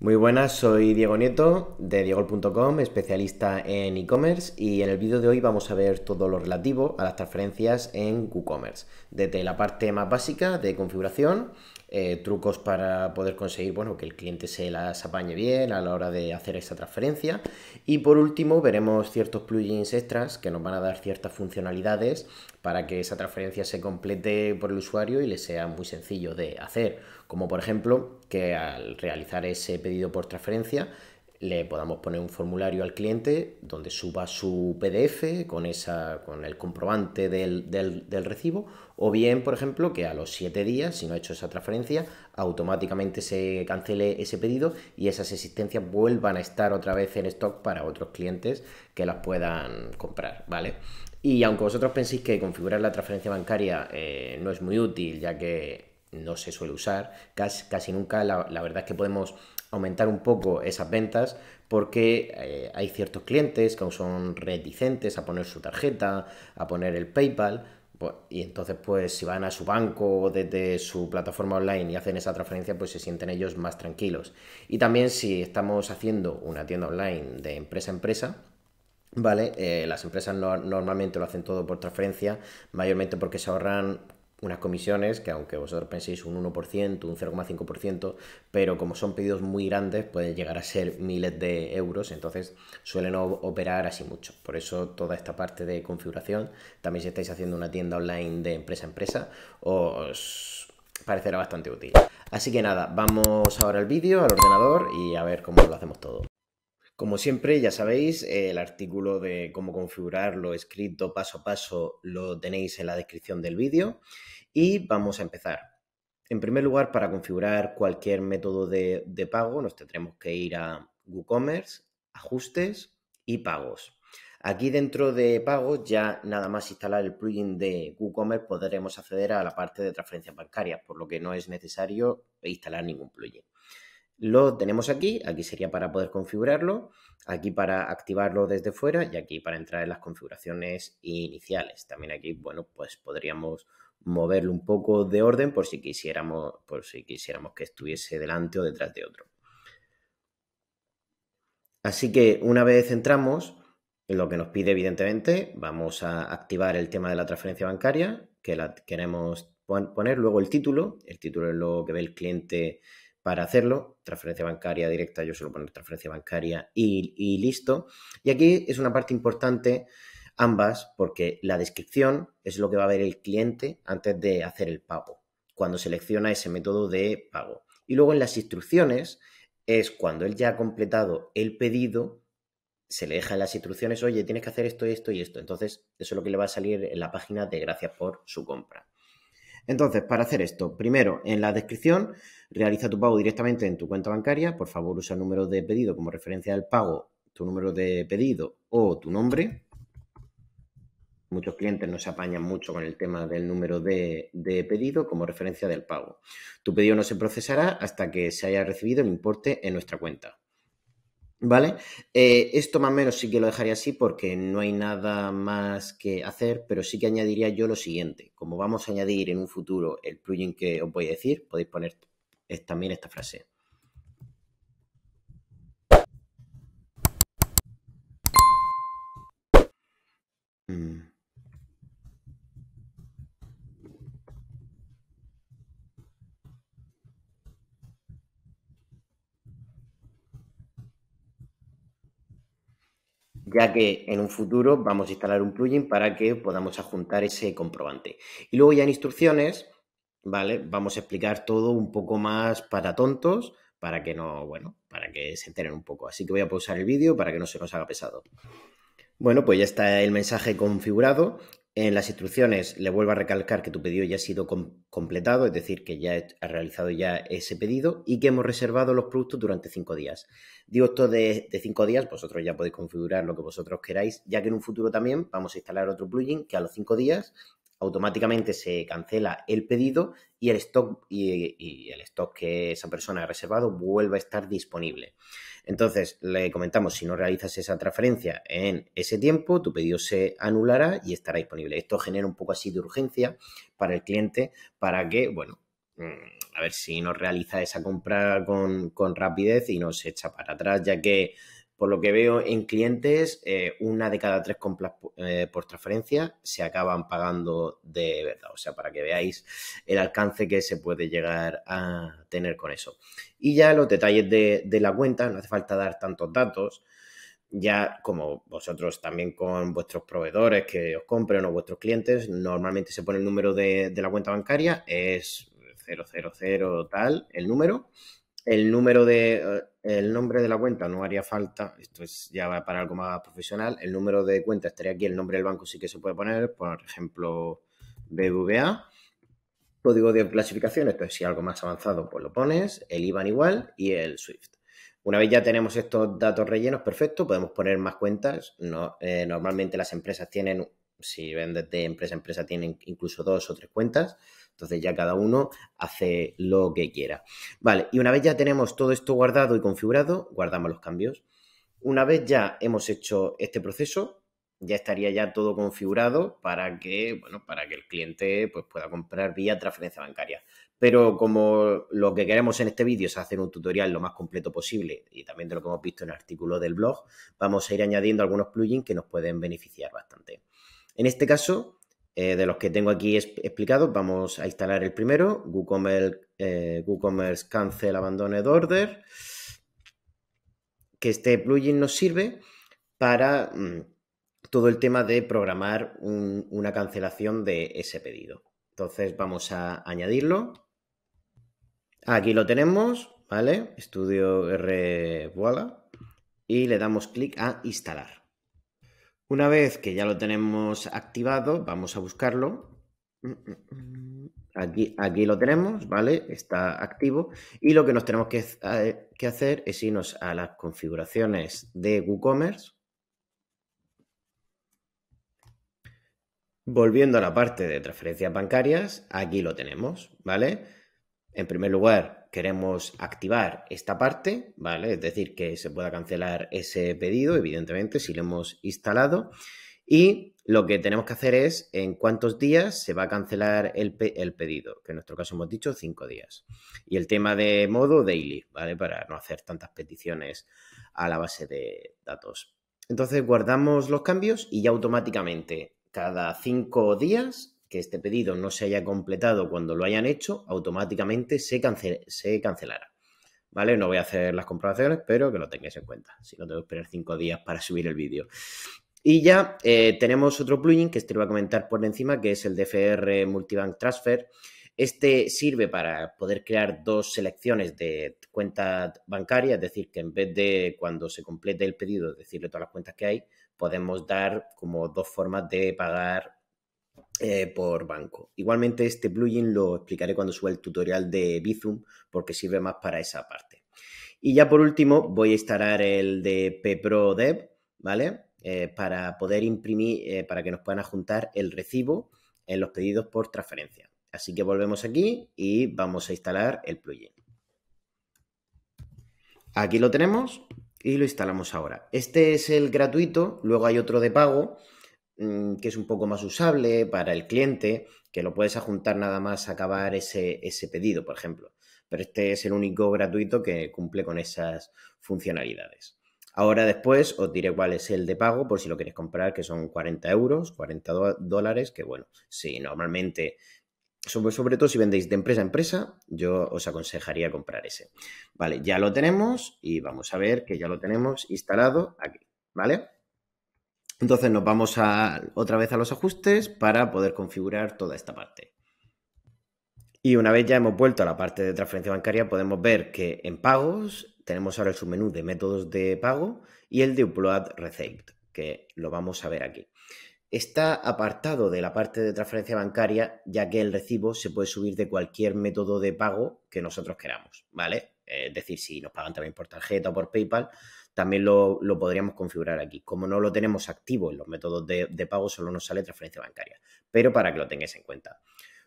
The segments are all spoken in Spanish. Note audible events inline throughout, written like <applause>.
Muy buenas, soy Diego Nieto de diegol.com, especialista en e-commerce y en el vídeo de hoy vamos a ver todo lo relativo a las transferencias en WooCommerce, desde la parte más básica de configuración, eh, trucos para poder conseguir bueno, que el cliente se las apañe bien a la hora de hacer esa transferencia y por último veremos ciertos plugins extras que nos van a dar ciertas funcionalidades para que esa transferencia se complete por el usuario y le sea muy sencillo de hacer, como por ejemplo que al realizar ese pedido por transferencia le podamos poner un formulario al cliente donde suba su PDF con, esa, con el comprobante del, recibo o bien, por ejemplo, que a los 7 días, si no ha hecho esa transferencia, automáticamente se cancele ese pedido y esas existencias vuelvan a estar otra vez en stock para otros clientes que las puedan comprar, ¿vale? Y aunque vosotros penséis que configurar la transferencia bancaria eh, no es muy útil, ya que no se suele usar casi, casi nunca. La, verdad es que podemos aumentar un poco esas ventas porque eh, hay ciertos clientes que son reticentes a poner su tarjeta, a poner el PayPal. y entonces, pues, si van a su banco o desde su plataforma online y hacen esa transferencia, pues se sienten ellos más tranquilos. Y también si estamos haciendo una tienda online de empresa a empresa, ¿vale? Eh, las empresas normalmente lo hacen todo por transferencia, mayormente porque se ahorran unas comisiones que aunque vosotros penséis un 1%, un 0,5%, pero como son pedidos muy grandes pueden llegar a ser miles de euros, entonces suelen operar así mucho. Por eso toda esta parte de configuración, también si estáis haciendo una tienda online de empresa a empresa, os parecerá bastante útil. Así que nada, vamos ahora al vídeo, al ordenador y a ver cómo lo hacemos todo. Como siempre, ya sabéis, el artículo de cómo configurarlo escrito paso a paso lo tenéis en la descripción del vídeo. Y vamos a empezar. En primer lugar, para configurar cualquier método de, pago, nos tendremos que ir a WooCommerce, ajustes y pagos. Aquí dentro de pagos, ya nada más instalar el plugin de WooCommerce, podremos acceder a la parte de transferencias bancarias, por lo que no es necesario instalar ningún plugin. Lo tenemos aquí, aquí sería para poder configurarlo Aquí para activarlo desde fuera y aquí para entrar en las configuraciones iniciales. También aquí, bueno, pues podríamos moverlo un poco de orden por si quisiéramos, por si quisiéramos que estuviese delante o detrás de otro. Así que una vez entramos, lo que nos pide evidentemente, vamos a activar el tema de la transferencia bancaria, que la queremos poner, luego el título, el título es lo que ve el cliente para hacerlo. Transferencia bancaria directa, yo suelo poner transferencia bancaria y, y listo. Y aquí es una parte importante ambas porque la descripción es lo que va a ver el cliente antes de hacer el pago, cuando selecciona ese método de pago. Y luego en las instrucciones es cuando él ya ha completado el pedido, se le deja las instrucciones, oye, tienes que hacer esto, esto y esto. Entonces, eso es lo que le va a salir en la página de gracias por su compra. Entonces, para hacer esto, primero en la descripción, realiza tu pago directamente en tu cuenta bancaria. Por favor, usa el número de pedido como referencia del pago, tu número de pedido o tu nombre. Muchos clientes no se apañan mucho con el tema del número de, de, pedido como referencia del pago. Tu pedido no se procesará hasta que se haya recibido el importe en nuestra cuenta. ¿Vale? Eh, esto más o menos sí que lo dejaría así porque no hay nada más que hacer, pero sí que añadiría yo lo siguiente. Como vamos a añadir en un futuro el plugin que os voy a decir, podéis poner también esta frase. ya que en un futuro vamos a instalar un plugin para que podamos adjuntar ese comprobante. Y luego ya en instrucciones, ¿vale? Vamos a explicar todo un poco más para tontos, para que no, bueno, para que se enteren un poco. Así que voy a pausar el vídeo para que no se nos haga pesado. Bueno, pues ya está el mensaje configurado. En las instrucciones le vuelvo a recalcar que tu pedido ya ha sido completado, es decir, que ya ha realizado ya ese pedido y que hemos reservado los productos durante cinco días. Digo esto de, de, cinco días, vosotros ya podéis configurar lo que vosotros queráis, ya que en un futuro también vamos a instalar otro plugin que a los cinco días automáticamente se cancela el pedido y el stock, y, el stock que esa persona ha reservado vuelve a estar disponible. Entonces, le comentamos, si no realizas esa transferencia en ese tiempo, tu pedido se anulará y estará disponible. Esto genera un poco así de urgencia para el cliente para que, bueno, mm, a ver si no realiza esa compra con, con rapidez y no se echa para atrás, ya que por lo que veo en clientes, eh, una de cada tres compras eh, por transferencia se acaban pagando de verdad. O sea, para que veáis el alcance que se puede llegar a tener con eso. Y ya los detalles de, la cuenta, no hace falta dar tantos datos. Ya como vosotros también con vuestros proveedores que os compren o vuestros clientes, normalmente se pone el número de, de la cuenta bancaria, es 000 tal, el número el número de eh, el nombre de la cuenta no haría falta, esto es ya para algo más profesional. El número de cuenta estaría aquí, el nombre del banco sí que se puede poner, por ejemplo, BBVA. Código de clasificación, esto es si algo más avanzado, pues lo pones, el IBAN igual y el SWIFT. Una vez ya tenemos estos datos rellenos, perfecto, podemos poner más cuentas. No, eh, normalmente las empresas tienen si vendes de empresa a empresa, tienen incluso dos o tres cuentas. Entonces ya cada uno hace lo que quiera. Vale, y una vez ya tenemos todo esto guardado y configurado, guardamos los cambios. Una vez ya hemos hecho este proceso, ya estaría ya todo configurado para que, bueno, para que el cliente pues, pueda comprar vía transferencia bancaria. Pero como lo que queremos en este vídeo es hacer un tutorial lo más completo posible y también de lo que hemos visto en el artículo del blog, vamos a ir añadiendo algunos plugins que nos pueden beneficiar bastante. En este caso, eh, de los que tengo aquí explicados, vamos a instalar el primero, WooCommerce, eh, Cancel Abandoned Order, que este plugin nos sirve para mm, todo el tema de programar una cancelación de ese pedido. Entonces vamos a añadirlo. Aquí lo tenemos, ¿vale? Estudio R, voilà. Y le damos clic a instalar. Una vez que ya lo tenemos activado, vamos a buscarlo. Aquí, aquí lo tenemos, ¿vale? Está activo. Y lo que nos tenemos que, eh, que hacer es irnos a las configuraciones de WooCommerce. Volviendo a la parte de transferencias bancarias, aquí lo tenemos, ¿vale? En primer lugar, queremos activar esta parte, ¿vale? Es decir, que se pueda cancelar ese pedido, evidentemente, si lo hemos instalado. Y lo que tenemos que hacer es en cuántos días se va a cancelar el, pedido, que en nuestro caso hemos dicho cinco días. Y el tema de modo daily, ¿vale? Para no hacer tantas peticiones a la base de datos. Entonces guardamos los cambios y ya automáticamente cada cinco días que este pedido no se haya completado cuando lo hayan hecho, automáticamente se, se cancelará. ¿Vale? No voy a hacer las comprobaciones, pero que lo tengáis en cuenta. Si no, tengo que esperar cinco días para <laughs> subir el vídeo. Y ya eh, tenemos otro plugin que este lo voy a comentar por encima, que es el DFR Multibank Transfer. Este sirve para poder crear dos selecciones de cuentas bancaria, es decir, que en vez de cuando se complete el pedido, decirle todas las cuentas que hay, podemos dar como dos formas de pagar eh, por banco. Igualmente este plugin lo explicaré cuando suba el tutorial de Bizum porque sirve más para esa parte. Y ya por último voy a instalar el de PeProDev, ¿vale? Eh, para poder imprimir, eh, para que nos puedan adjuntar el recibo en los pedidos por transferencia. Así que volvemos aquí y vamos a instalar el plugin. Aquí lo tenemos y lo instalamos ahora. Este es el gratuito, luego hay otro de pago Mm, que es un poco más usable para el cliente, que lo puedes ajuntar nada más acabar ese, ese pedido, por ejemplo. Pero este es el único gratuito que cumple con esas funcionalidades. Ahora después os diré cuál es el de pago por si lo queréis comprar, que son 40 euros, 40 dólares, que bueno, si normalmente, sobre, sobre todo si vendéis de empresa a empresa, yo os aconsejaría comprar ese. Vale, ya lo tenemos y vamos a ver que ya lo tenemos instalado aquí, ¿vale? Entonces nos vamos otra vez a los ajustes para poder configurar toda esta parte. Y una vez ya hemos vuelto a la parte de transferencia bancaria, podemos ver que en pagos tenemos ahora el submenú de métodos de pago y el de upload receipt, que lo vamos a ver aquí. Está apartado de la parte de transferencia bancaria, ya que el recibo se puede subir de cualquier método de pago que nosotros queramos, ¿vale? Es decir, si nos pagan también por tarjeta o por PayPal, también lo, podríamos configurar aquí. Como no lo tenemos activo en los métodos de, pago, solo nos sale transferencia bancaria, pero para que lo tengáis en cuenta.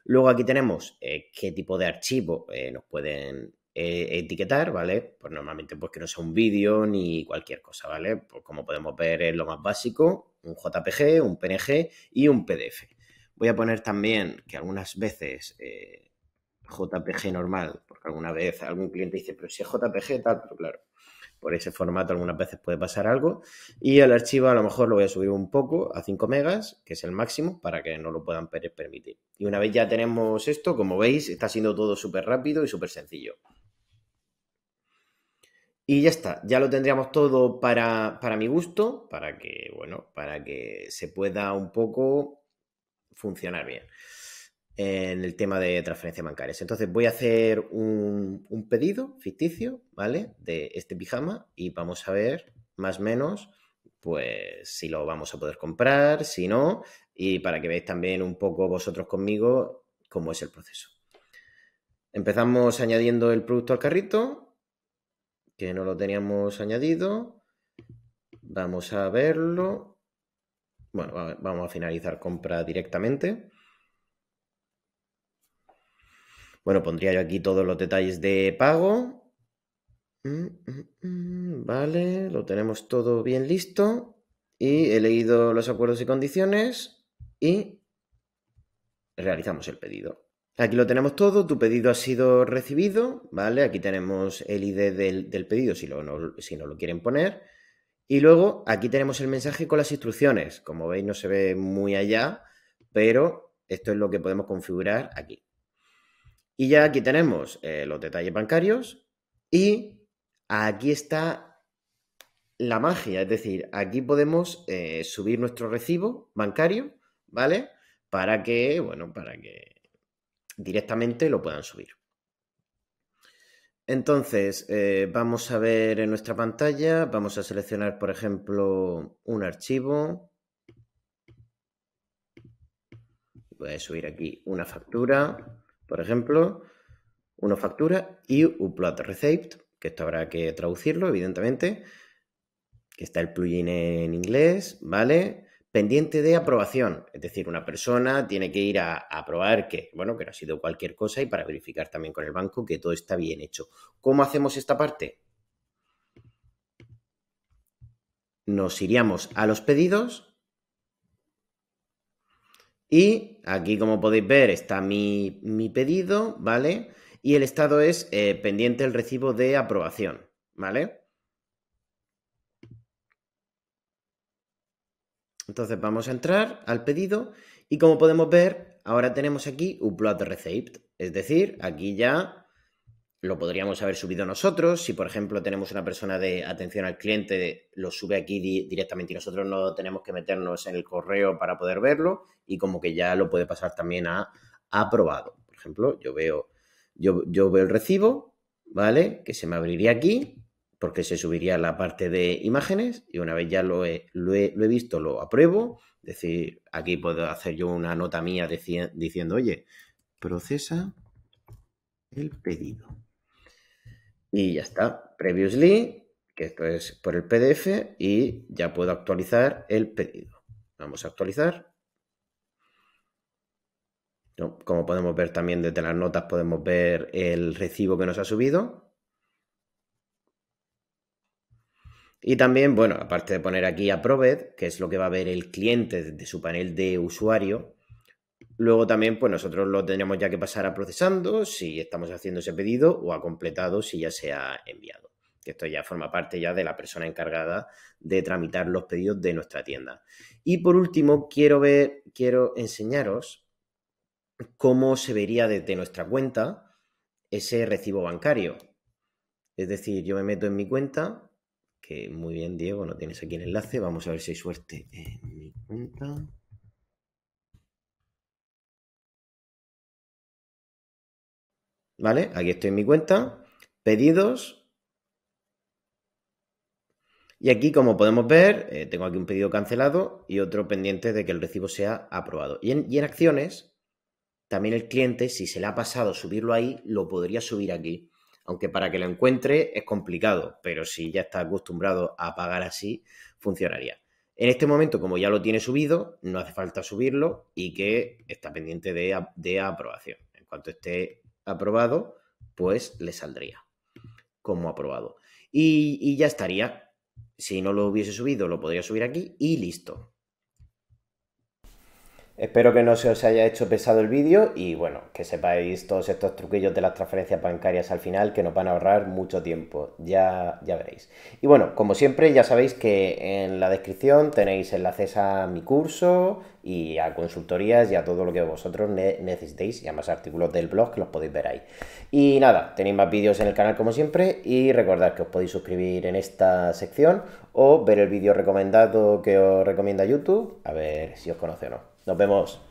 Luego aquí tenemos eh, qué tipo de archivo eh, nos pueden eh, etiquetar, ¿vale? Pues normalmente pues que no sea un vídeo ni cualquier cosa, ¿vale? Pues como podemos ver es lo más básico, un JPG, un PNG y un PDF. Voy a poner también que algunas veces JPG normal, porque alguna vez algún cliente dice, pero si es JPG tal, pero claro, por ese formato algunas veces puede pasar algo. Y el archivo a lo mejor lo voy a subir un poco a 5 megas, que es el máximo, para que no lo puedan permitir. Y una vez ya tenemos esto, como veis, está siendo todo súper rápido y súper sencillo. Y ya está, ya lo tendríamos todo para, para mi gusto, para que, bueno, para que se pueda un poco funcionar bien en el tema de transferencias bancarias. Entonces voy a hacer un, pedido ficticio, ¿vale? De este pijama y vamos a ver más o menos, pues si lo vamos a poder comprar, si no, y para que veáis también un poco vosotros conmigo cómo es el proceso. Empezamos añadiendo el producto al carrito, que no lo teníamos añadido. Vamos a verlo. Bueno, vamos a finalizar compra directamente. Bueno, pondría yo aquí todos los detalles de pago. Mm, mm, mm, vale, lo tenemos todo bien listo. Y he leído los acuerdos y condiciones y realizamos el pedido. Aquí lo tenemos todo, tu pedido ha sido recibido, ¿vale? Aquí tenemos el ID del, pedido si, si no lo quieren poner. Y luego aquí tenemos el mensaje con las instrucciones. Como veis no se ve muy allá, pero esto es lo que podemos configurar aquí. Y ya aquí tenemos eh, los detalles bancarios y aquí está la magia, es decir, aquí podemos eh, subir nuestro recibo bancario, ¿vale? Para que, bueno, para que directamente lo puedan subir. Entonces, eh, vamos a ver en nuestra pantalla, vamos a seleccionar, por ejemplo, un archivo. Voy a subir aquí una factura. Por ejemplo, una factura y un plot receipt, que esto habrá que traducirlo, evidentemente, que está el plugin en inglés, ¿vale? Pendiente de aprobación, es decir, una persona tiene que ir a, a aprobar que, bueno, que no ha sido cualquier cosa y para verificar también con el banco que todo está bien hecho. ¿Cómo hacemos esta parte? Nos iríamos a los pedidos y aquí, como podéis ver, está mi, pedido, ¿vale? Y el estado es eh, pendiente el recibo de aprobación, ¿vale? Entonces vamos a entrar al pedido y como podemos ver, ahora tenemos aquí un plot Receipt. Es decir, aquí ya lo podríamos haber subido nosotros. Si, por ejemplo, tenemos una persona de atención al cliente, lo sube aquí directamente y nosotros no tenemos que meternos en el correo para poder verlo y como que ya lo puede pasar también a aprobado. Por ejemplo, yo veo, yo, veo el recibo, ¿vale? Que se me abriría aquí porque se subiría la parte de imágenes y una vez ya lo lo he, lo he visto, lo apruebo. Es decir, aquí puedo hacer yo una nota mía diciendo, oye, procesa el pedido. Y ya está. Previously, que esto es por el PDF, y ya puedo actualizar el pedido. Vamos a actualizar. como podemos ver también desde las notas, podemos ver el recibo que nos ha subido. Y también, bueno, aparte de poner aquí Approved, que es lo que va a ver el cliente desde su panel de usuario, Luego también, pues nosotros lo tenemos ya que pasar a procesando si estamos haciendo ese pedido o ha completado si ya se ha enviado. Que esto ya forma parte ya de la persona encargada de tramitar los pedidos de nuestra tienda. Y por último, quiero ver, quiero enseñaros cómo se vería desde nuestra cuenta ese recibo bancario. Es decir, yo me meto en mi cuenta, que muy bien, Diego, no tienes aquí el enlace. Vamos a ver si hay suerte en mi cuenta. ¿Vale? Aquí estoy en mi cuenta. Pedidos. Y aquí, como podemos ver, eh, tengo aquí un pedido cancelado y otro pendiente de que el recibo sea aprobado. Y en, en acciones, también el cliente, si se le ha pasado subirlo ahí, lo podría subir aquí. Aunque para que lo encuentre es complicado, pero si ya está acostumbrado a pagar así, funcionaría. En este momento, como ya lo tiene subido, no hace falta subirlo y que está pendiente de, de aprobación. En cuanto esté aprobado, pues le saldría como aprobado. Y, ya estaría. Si no lo hubiese subido, lo podría subir aquí y listo. Espero que no se os haya hecho pesado el vídeo y bueno, que sepáis todos estos truquillos de las transferencias bancarias al final que nos van a ahorrar mucho tiempo, ya, ya veréis. Y bueno, como siempre ya sabéis que en la descripción tenéis enlaces a mi curso y a consultorías y a todo lo que vosotros necesitéis y a más artículos del blog que los podéis ver ahí. Y nada, tenéis más vídeos en el canal como siempre y recordad que os podéis suscribir en esta sección o ver el vídeo recomendado que os recomienda YouTube, a ver si os conoce o no. Nos vemos.